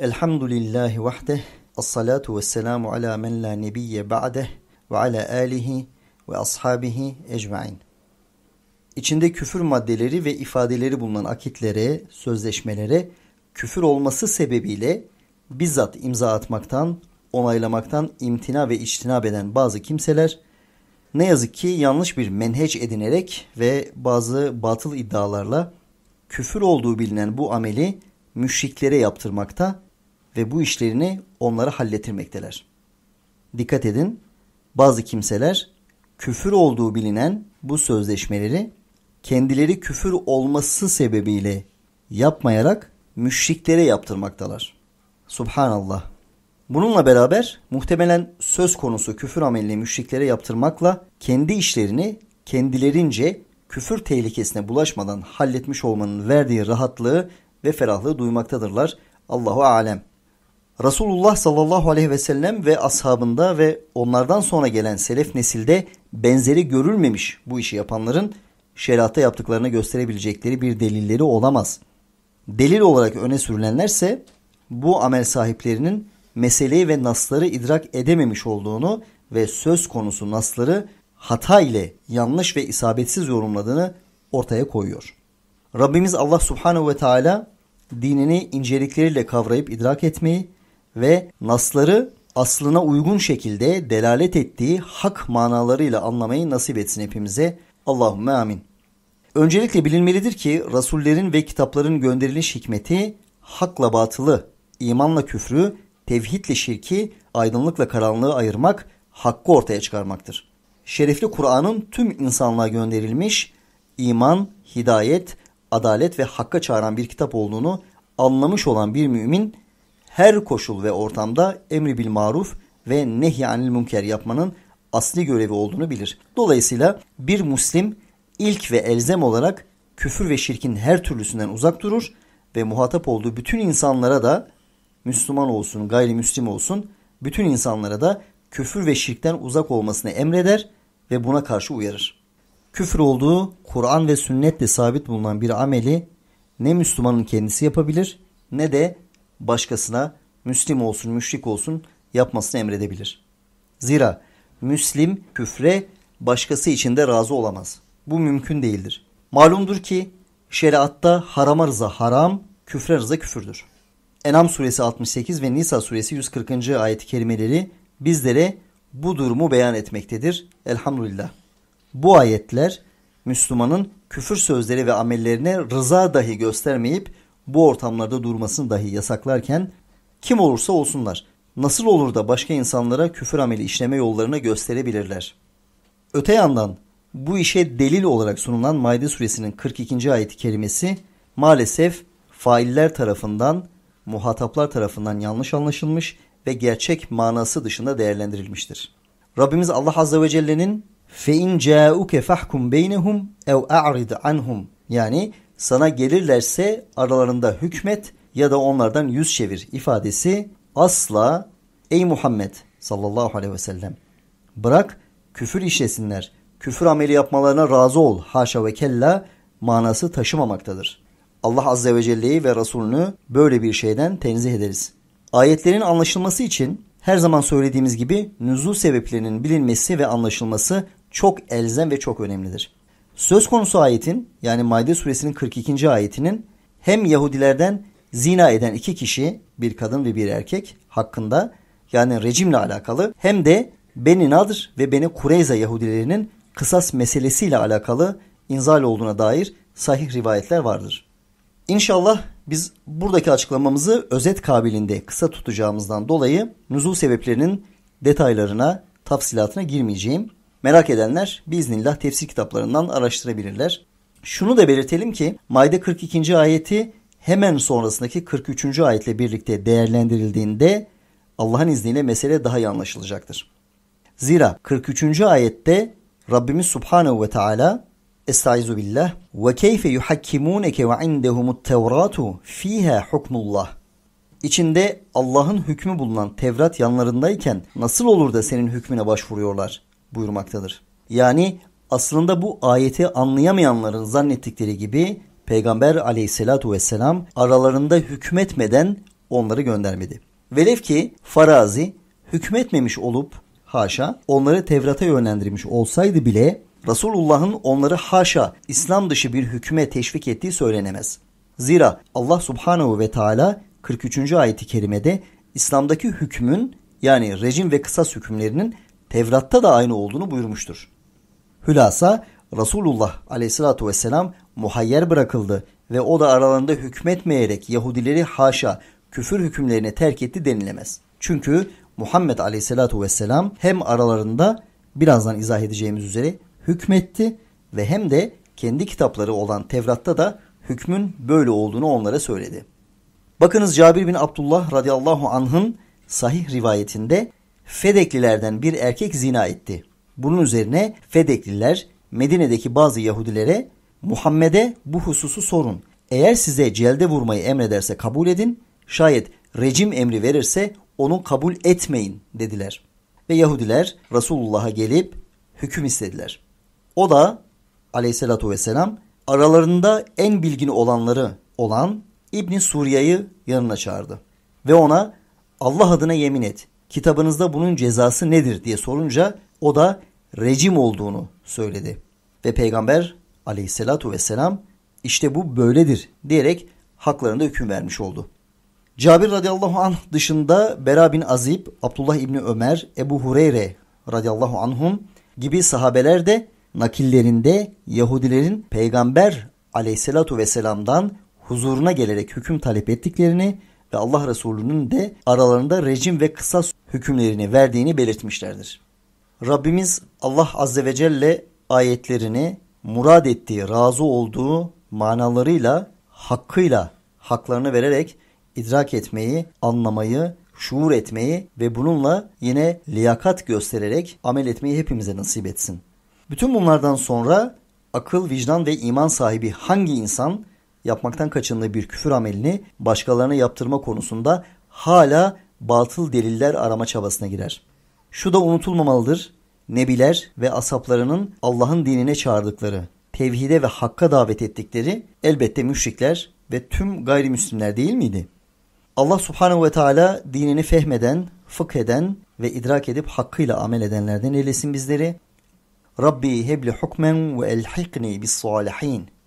Elhamdülillahi vahdeh. As-salatu ve selamu ala men la nebiyye ba'deh ve ala alihi ve ashabihi ecmain. İçinde küfür maddeleri ve ifadeleri bulunan akitlere, sözleşmelere küfür olması sebebiyle bizzat imza atmaktan, onaylamaktan imtina ve içtinab eden bazı kimseler ne yazık ki yanlış bir menheç edinerek ve bazı batıl iddialarla küfür olduğu bilinen bu ameli müşriklere yaptırmakta ve bu işlerini onlara halletirmekteler. Dikkat edin, bazı kimseler küfür olduğu bilinen bu sözleşmeleri kendileri küfür olması sebebiyle yapmayarak müşriklere yaptırmaktalar. Subhanallah. Bununla beraber muhtemelen söz konusu küfür amelini müşriklere yaptırmakla kendi işlerini kendilerince küfür tehlikesine bulaşmadan halletmiş olmanın verdiği rahatlığı ve ferahlığı duymaktadırlar. Allahu alem. Resulullah sallallahu aleyhi ve sellem ve ashabında ve onlardan sonra gelen selef nesilde benzeri görülmemiş bu işi yapanların şeriatta yaptıklarını gösterebilecekleri bir delilleri olamaz. Delil olarak öne sürülenlerse bu amel sahiplerinin meseleyi ve nasları idrak edememiş olduğunu ve söz konusu nasları hata ile yanlış ve isabetsiz yorumladığını ortaya koyuyor. Rabbimiz Allah Subhanahu ve Teala dinini incelikleriyle kavrayıp idrak etmeyi ve nasları aslına uygun şekilde delalet ettiği hak manalarıyla anlamayı nasip etsin hepimize. Allahümme amin. Öncelikle bilinmelidir ki rasullerin ve kitapların gönderiliş hikmeti hakla batılı, imanla küfrü, tevhidle şirki, aydınlıkla karanlığı ayırmak, hakkı ortaya çıkarmaktır. Şerefli Kur'an'ın tüm insanlığa gönderilmiş iman, hidayet, adalet ve hakka çağıran bir kitap olduğunu anlamış olan bir mümin her koşul ve ortamda emri bil maruf ve nehy anil münker yapmanın asli görevi olduğunu bilir. Dolayısıyla bir Müslim ilk ve elzem olarak küfür ve şirkin her türlüsünden uzak durur ve muhatap olduğu bütün insanlara da Müslüman olsun, gayrimüslim olsun bütün insanlara da küfür ve şirkten uzak olmasını emreder ve buna karşı uyarır. Küfür olduğu Kur'an ve sünnetle sabit bulunan bir ameli ne Müslümanın kendisi yapabilir ne de başkasına Müslim olsun, müşrik olsun yapmasını emredebilir. Zira Müslim küfre başkası için de razı olamaz. Bu mümkün değildir. Malumdur ki şeriatta harama rıza haram, küfre rıza küfürdür. Enam suresi 68 ve Nisa suresi 140. ayet-i kerimeleri bizlere bu durumu beyan etmektedir. Elhamdülillah. Bu ayetler Müslümanın küfür sözleri ve amellerine rıza dahi göstermeyip bu ortamlarda durmasını dahi yasaklarken kim olursa olsunlar nasıl olur da başka insanlara küfür ameli işleme yollarını gösterebilirler. Öte yandan bu işe delil olarak sunulan Maide suresinin 42. ayet kerimesi maalesef failler tarafından, muhataplar tarafından yanlış anlaşılmış ve gerçek manası dışında değerlendirilmiştir. Rabbimiz Allah Azze ve Celle'nin فَاِنْ جَاءُكَ فَحْكُمْ بَيْنَهُمْ اَوْ اَعْرِضْ anhum Yani sana gelirlerse aralarında hükmet ya da onlardan yüz çevir ifadesi asla ey Muhammed sallallahu aleyhi ve sellem bırak küfür işlesinler, küfür ameli yapmalarına razı ol haşa ve kella manası taşımamaktadır. Allah azze ve celle'yi ve Resulünü böyle bir şeyden tenzih ederiz. Ayetlerin anlaşılması için her zaman söylediğimiz gibi nüzul sebeplerinin bilinmesi ve anlaşılması çok elzem ve çok önemlidir. Söz konusu ayetin yani Maide suresinin 42. ayetinin hem Yahudilerden zina eden iki kişi bir kadın ve bir erkek hakkında yani rejimle alakalı hem de Beni Nadir ve Beni Kureyza Yahudilerinin kısas meselesiyle alakalı inzal olduğuna dair sahih rivayetler vardır. İnşallah biz buradaki açıklamamızı özet kabilinde kısa tutacağımızdan dolayı nüzul sebeplerinin detaylarına, tafsilatına girmeyeceğim. Merak edenler biznillah tefsir kitaplarından araştırabilirler. Şunu da belirtelim ki Mayda 42. ayeti hemen sonrasındaki 43. ayetle birlikte değerlendirildiğinde Allah'ın izniyle mesele daha iyi anlaşılacaktır. Zira 43. ayette Rabbimiz Subhanahu ve Teala Estaizu billah ve keyfe yuhakkimuneke ve indehumut tevratu fiha hukmullah İçinde Allah'ın hükmü bulunan Tevrat yanlarındayken nasıl olur da senin hükmüne başvuruyorlar? buyurmaktadır. Yani aslında bu ayeti anlayamayanların zannettikleri gibi Peygamber aleyhissalatu vesselam aralarında hükmetmeden onları göndermedi. Velev ki farazi hükmetmemiş olup haşa onları Tevrat'a yönlendirmiş olsaydı bile Resulullah'ın onları haşa İslam dışı bir hükme teşvik ettiği söylenemez. Zira Allah subhanahu ve teala 43. ayeti kerimede İslam'daki hükmün yani rejim ve kısas hükümlerinin Tevrat'ta da aynı olduğunu buyurmuştur. Hülasa Resulullah aleyhissalatu vesselam muhayyer bırakıldı ve o da aralarında hükmetmeyerek Yahudileri haşa küfür hükümlerine terk etti denilemez. Çünkü Muhammed aleyhissalatu vesselam hem aralarında birazdan izah edeceğimiz üzere hükmetti ve hem de kendi kitapları olan Tevrat'ta da hükmün böyle olduğunu onlara söyledi. Bakınız Cabir bin Abdullah radıyallahu anh'ın sahih rivayetinde Fedeklilerden bir erkek zina etti. Bunun üzerine Fedekliler Medine'deki bazı Yahudilere Muhammed'e bu hususu sorun. Eğer size celde vurmayı emrederse kabul edin. Şayet rejim emri verirse onu kabul etmeyin dediler. Ve Yahudiler Resulullah'a gelip hüküm istediler. O da aleyhissalatü vesselam aralarında en bilgin olanları olan İbni Suriye'yi yanına çağırdı. Ve ona Allah adına yemin et kitabınızda bunun cezası nedir diye sorunca o da rejim olduğunu söyledi. Ve peygamber aleyhissalatu vesselam işte bu böyledir diyerek haklarında hüküm vermiş oldu. Cabir radıyallahu anh dışında Bera bin Azib, Abdullah İbni Ömer, Ebu Hureyre radıyallahu anhum gibi sahabeler de nakillerinde Yahudilerin peygamber aleyhissalatu vesselamdan huzuruna gelerek hüküm talep ettiklerini ve Allah Resulü'nün de aralarında rejim ve kısas hükümlerini verdiğini belirtmişlerdir. Rabbimiz Allah Azze ve Celle ayetlerini murad ettiği, razı olduğu manalarıyla, hakkıyla haklarını vererek idrak etmeyi, anlamayı, şuur etmeyi ve bununla yine liyakat göstererek amel etmeyi hepimize nasip etsin. Bütün bunlardan sonra akıl, vicdan ve iman sahibi hangi insan yapmaktan kaçındığı bir küfür amelini başkalarına yaptırma konusunda hala batıl deliller arama çabasına girer. Şu da unutulmamalıdır. Nebiler ve asaplarının Allah'ın dinine çağırdıkları, tevhide ve hakka davet ettikleri elbette müşrikler ve tüm gayrimüslimler değil miydi? Allah Subhanahu ve teala dinini fehmeden, fıkheden ve idrak edip hakkıyla amel edenlerden eylesin bizleri. Rabbi hebli hukmen ve elhikni bis salihin.